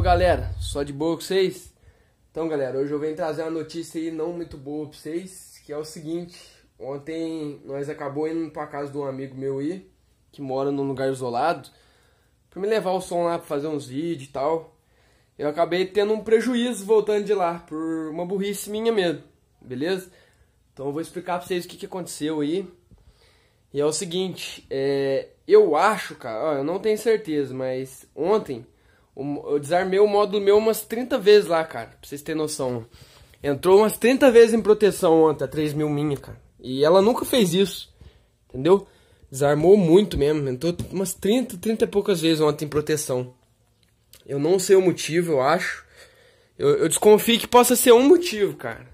salve galera, só de boa com vocês? Então galera, hoje eu venho trazer uma notícia aí não muito boa pra vocês, que é o seguinte, ontem nós acabou indo pra casa de um amigo meu aí, que mora num lugar isolado, pra me levar o som lá pra fazer uns vídeos e tal, eu acabei tendo um prejuízo voltando de lá, por uma burrice minha mesmo, beleza? Então eu vou explicar pra vocês o que, que aconteceu aí, e é o seguinte, é, eu acho, cara, ó, eu não tenho certeza, mas ontem eu desarmei o módulo meu umas 30 vezes lá, cara. Pra vocês terem noção. Entrou umas 30 vezes em proteção ontem, a 3 mil minha, cara. E ela nunca fez isso. Entendeu? Desarmou muito mesmo. Entrou umas 30, 30 e poucas vezes ontem em proteção. Eu não sei o motivo, eu acho. Eu, eu desconfio que possa ser um motivo, cara.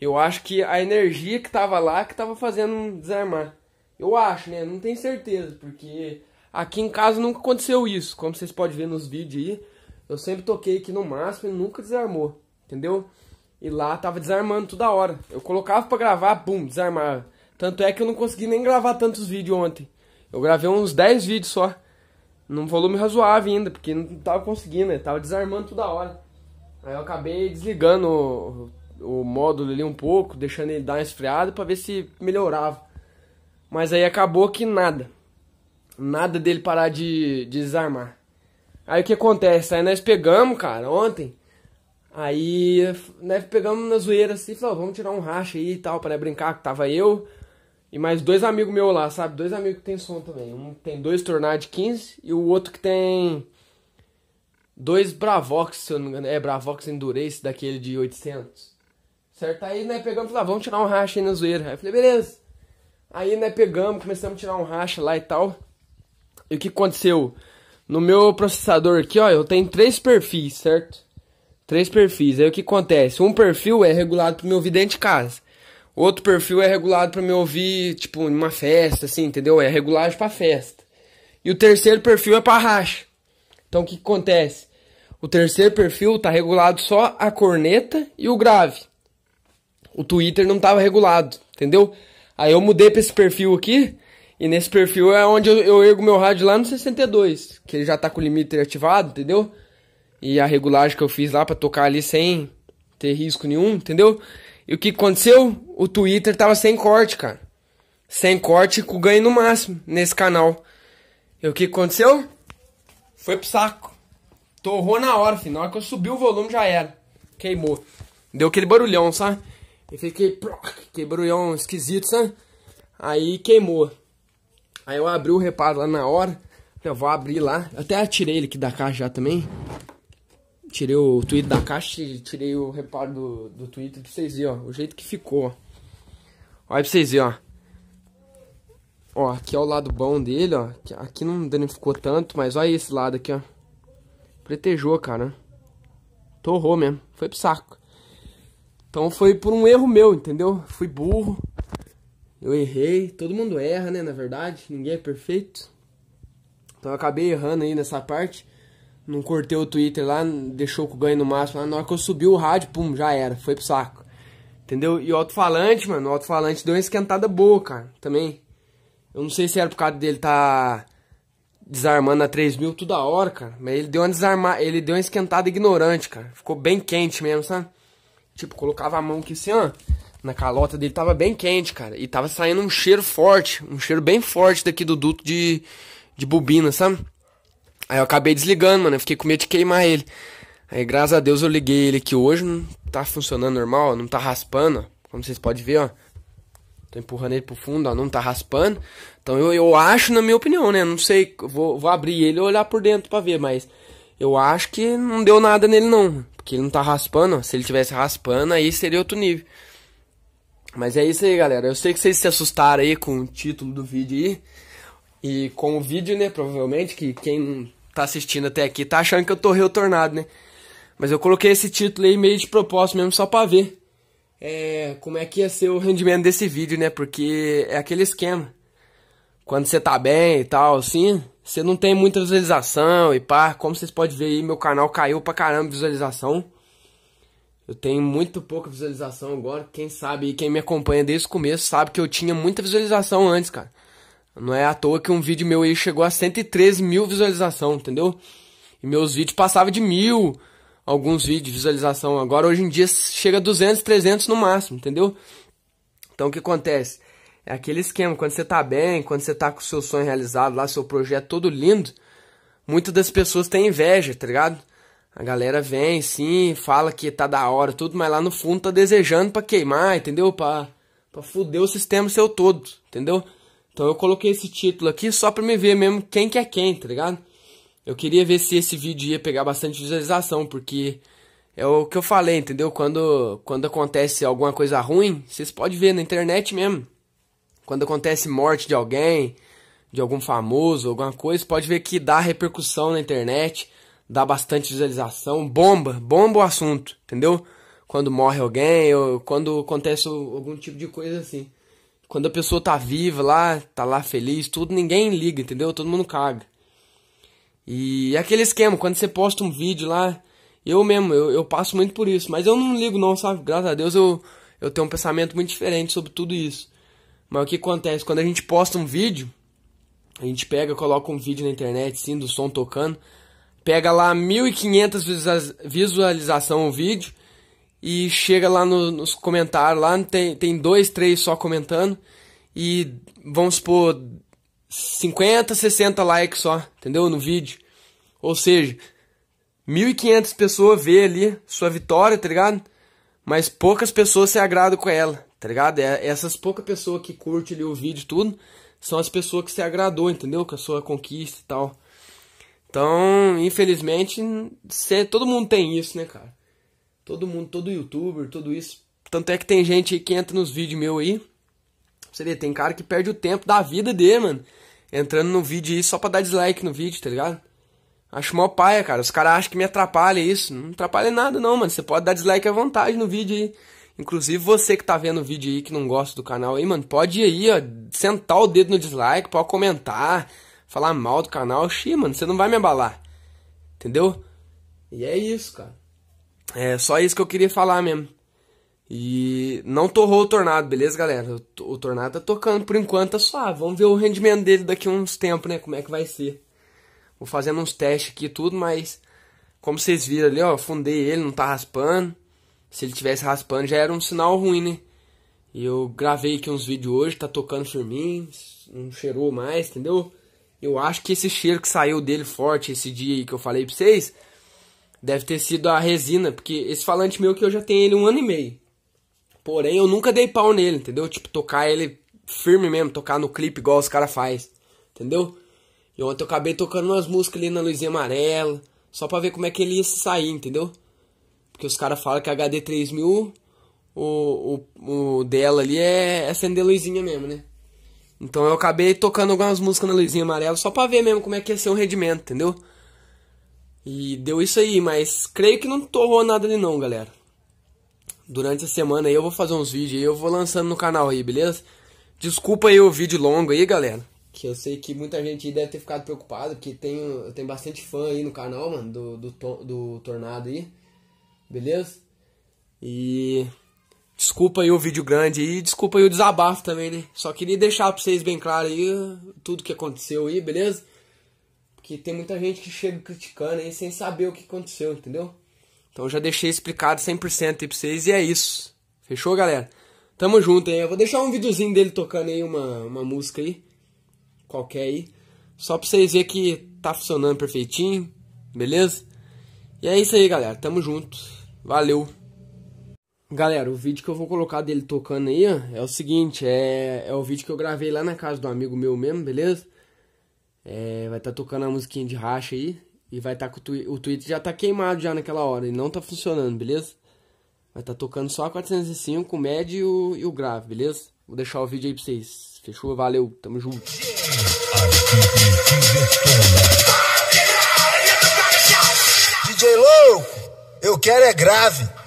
Eu acho que a energia que tava lá que tava fazendo desarmar. Eu acho, né? Não tenho certeza, porque Aqui em casa nunca aconteceu isso, como vocês podem ver nos vídeos aí. Eu sempre toquei aqui no máximo e nunca desarmou, entendeu? E lá tava desarmando toda hora. Eu colocava pra gravar, bum, desarmava. Tanto é que eu não consegui nem gravar tantos vídeos ontem. Eu gravei uns 10 vídeos só. Num volume razoável ainda, porque não tava conseguindo, né? Tava desarmando toda hora. Aí eu acabei desligando o, o módulo ali um pouco, deixando ele dar uma esfriada pra ver se melhorava. Mas aí acabou que nada. Nada dele parar de, de desarmar. Aí o que acontece? Aí nós pegamos, cara, ontem. Aí nós pegamos na zoeira assim, falou, vamos tirar um racha aí e tal, para brincar, que tava eu e mais dois amigos meus lá, sabe? Dois amigos que tem som também. Um tem dois tornados de 15 e o outro que tem dois Bravox, se eu não me engano. É, Bravox Endurance, daquele de 800. Certo? Aí, nós pegamos e falamos, ah, vamos tirar um racha aí na zoeira. Aí eu falei, beleza. Aí, nós pegamos, começamos a tirar um racha lá e tal. E o que aconteceu? No meu processador aqui, ó, eu tenho três perfis, certo? Três perfis. Aí o que acontece? Um perfil é regulado para me ouvir dentro de casa. Outro perfil é regulado para me ouvir, tipo, numa festa, assim, entendeu? É regulagem para festa. E o terceiro perfil é para racha. Então o que, que acontece? O terceiro perfil tá regulado só a corneta e o grave. O Twitter não tava regulado, entendeu? Aí eu mudei para esse perfil aqui e nesse perfil é onde eu, eu ergo meu rádio lá no 62, que ele já tá com o limite ativado, entendeu? E a regulagem que eu fiz lá para tocar ali sem ter risco nenhum, entendeu? E o que aconteceu? O Twitter tava sem corte, cara. Sem corte com ganho no máximo nesse canal. E o que aconteceu? Foi pro saco. Torrou na hora, filho. Na hora que eu subi o volume já era. Queimou. Deu aquele barulhão, sabe? E fiquei. Que barulhão esquisito, sabe? Aí queimou. Aí eu abri o reparo lá na hora. Eu vou abrir lá. Até atirei ele aqui da caixa já também. Tirei o tweet da caixa e tirei o reparo do, do Twitter pra vocês verem, ó. O jeito que ficou, ó. Olha pra vocês verem, ó. Ó, aqui é o lado bom dele, ó. Aqui não danificou tanto, mas olha esse lado aqui, ó. Pretejou, cara. Torrou mesmo. Foi pro saco. Então foi por um erro meu, entendeu? Fui burro. Eu errei, todo mundo erra, né? Na verdade, ninguém é perfeito. Então eu acabei errando aí nessa parte. Não cortei o Twitter lá, deixou o ganho no máximo. Lá. Na hora que eu subi o rádio, pum, já era, foi pro saco. Entendeu? E o alto-falante, mano, o alto-falante deu uma esquentada boa, cara, também. Eu não sei se era por causa dele tá desarmando a 3 mil toda hora, cara. Mas ele deu uma desarma... ele deu uma esquentada ignorante, cara. Ficou bem quente mesmo, sabe? Tipo, colocava a mão aqui assim, ó na calota dele tava bem quente, cara. E tava saindo um cheiro forte, um cheiro bem forte daqui do duto de, de bobina, sabe? Aí eu acabei desligando, mano. Eu fiquei com medo de queimar ele. Aí, graças a Deus, eu liguei ele aqui hoje. Não tá funcionando normal, não tá raspando, Como vocês podem ver, ó. Tô empurrando ele pro fundo, ó. Não tá raspando. Então, eu, eu acho, na minha opinião, né? Não sei, vou, vou abrir ele e olhar por dentro pra ver, mas... Eu acho que não deu nada nele, não. Porque ele não tá raspando, ó. Se ele tivesse raspando, aí seria outro nível. Mas é isso aí, galera. Eu sei que vocês se assustaram aí com o título do vídeo aí. E com o vídeo, né? Provavelmente que quem tá assistindo até aqui tá achando que eu tô retornado, né? Mas eu coloquei esse título aí meio de propósito mesmo, só pra ver é, como é que ia ser o rendimento desse vídeo, né? Porque é aquele esquema. Quando você tá bem e tal, assim, você não tem muita visualização e pá. Como vocês podem ver aí, meu canal caiu pra caramba visualização. Eu tenho muito pouca visualização agora. Quem sabe, quem me acompanha desde o começo sabe que eu tinha muita visualização antes, cara. Não é à toa que um vídeo meu aí chegou a 113 mil visualização, entendeu? E meus vídeos passavam de mil, alguns vídeos de visualização. Agora, hoje em dia, chega a 200, 300 no máximo, entendeu? Então, o que acontece? É aquele esquema, quando você tá bem, quando você tá com o seu sonho realizado lá, seu projeto todo lindo, muitas das pessoas têm inveja, tá ligado? A galera vem, sim, fala que tá da hora, tudo, mas lá no fundo tá desejando pra queimar, entendeu? Pra, pra fuder o sistema seu todo, entendeu? Então eu coloquei esse título aqui só pra me ver mesmo quem que é quem, tá ligado? Eu queria ver se esse vídeo ia pegar bastante visualização, porque é o que eu falei, entendeu? Quando, quando acontece alguma coisa ruim, vocês podem ver na internet mesmo. Quando acontece morte de alguém, de algum famoso, alguma coisa, pode ver que dá repercussão na internet dá bastante visualização, bomba, bomba o assunto, entendeu? Quando morre alguém ou quando acontece algum tipo de coisa assim. Quando a pessoa tá viva lá, tá lá feliz, tudo, ninguém liga, entendeu? Todo mundo caga. E é aquele esquema, quando você posta um vídeo lá, eu mesmo, eu, eu passo muito por isso, mas eu não ligo não, sabe? Graças a Deus eu, eu tenho um pensamento muito diferente sobre tudo isso. Mas o que acontece? Quando a gente posta um vídeo, a gente pega, coloca um vídeo na internet, sim, do som tocando, pega lá 1.500 visualização o vídeo e chega lá no, nos comentários, lá tem, tem dois, três só comentando e vamos supor 50, 60 likes só, entendeu? No vídeo. Ou seja, 1.500 pessoas vê ali sua vitória, tá ligado? Mas poucas pessoas se agradam com ela, tá ligado? É, essas poucas pessoas que curtem ali o vídeo tudo são as pessoas que se agradou, entendeu? Com a sua conquista e tal. Então, infelizmente, cê, todo mundo tem isso, né, cara? Todo mundo, todo youtuber, tudo isso. Tanto é que tem gente que entra nos vídeos meu aí. Você vê, tem cara que perde o tempo da vida dele, mano. Entrando no vídeo aí só pra dar dislike no vídeo, tá ligado? Acho mó paia, cara. Os caras acham que me atrapalha isso. Não atrapalha nada, não, mano. Você pode dar dislike à vontade no vídeo aí. Inclusive você que tá vendo o vídeo aí que não gosta do canal aí, mano, pode ir aí, ó, sentar o dedo no dislike, pode comentar falar mal do canal, xi, mano, você não vai me abalar. Entendeu? E é isso, cara. É só isso que eu queria falar mesmo. E não torrou o tornado, beleza, galera? O, tornado tá tocando por enquanto, tá suave. Vamos ver o rendimento dele daqui a uns tempos, né? Como é que vai ser. Vou fazendo uns testes aqui e tudo, mas como vocês viram ali, ó, fundei ele, não tá raspando. Se ele tivesse raspando já era um sinal ruim, né? E eu gravei aqui uns vídeos hoje, tá tocando firminho, não cheirou mais, entendeu? Eu acho que esse cheiro que saiu dele forte esse dia aí que eu falei pra vocês, deve ter sido a resina, porque esse falante meu que eu já tenho ele um ano e meio. Porém, eu nunca dei pau nele, entendeu? Tipo, tocar ele firme mesmo, tocar no clipe igual os caras faz, entendeu? E ontem eu acabei tocando umas músicas ali na luzinha amarela, só pra ver como é que ele ia se sair, entendeu? Porque os caras falam que a HD 3000, o, o, o dela ali é, é acender luzinha mesmo, né? Então eu acabei tocando algumas músicas na luzinha amarela só pra ver mesmo como é que ia ser o um rendimento, entendeu? E deu isso aí, mas creio que não torrou nada ali não, galera. Durante a semana aí eu vou fazer uns vídeos aí, eu vou lançando no canal aí, beleza? Desculpa aí o vídeo longo aí, galera. Que eu sei que muita gente aí deve ter ficado preocupado, que tem, tem bastante fã aí no canal, mano, do, do, do Tornado aí. Beleza? E Desculpa aí o vídeo grande e desculpa aí o desabafo também, né? Só queria deixar pra vocês bem claro aí uh, tudo que aconteceu aí, beleza? Porque tem muita gente que chega criticando aí sem saber o que aconteceu, entendeu? Então já deixei explicado 100% aí pra vocês e é isso. Fechou, galera? Tamo junto aí. Eu vou deixar um videozinho dele tocando aí uma, uma música aí. Qualquer aí. Só pra vocês verem que tá funcionando perfeitinho, beleza? E é isso aí, galera. Tamo junto. Valeu. Galera, o vídeo que eu vou colocar dele tocando aí é o seguinte, é, é o vídeo que eu gravei lá na casa do amigo meu mesmo, beleza? É, vai estar tá tocando a musiquinha de racha aí e vai estar tá com o, twi o Twitter já tá queimado já naquela hora e não tá funcionando, beleza? Vai estar tá tocando só a 405, o médio e o, e o grave, beleza? Vou deixar o vídeo aí pra vocês. Fechou? Valeu, tamo junto. DJ Louco, eu quero é grave.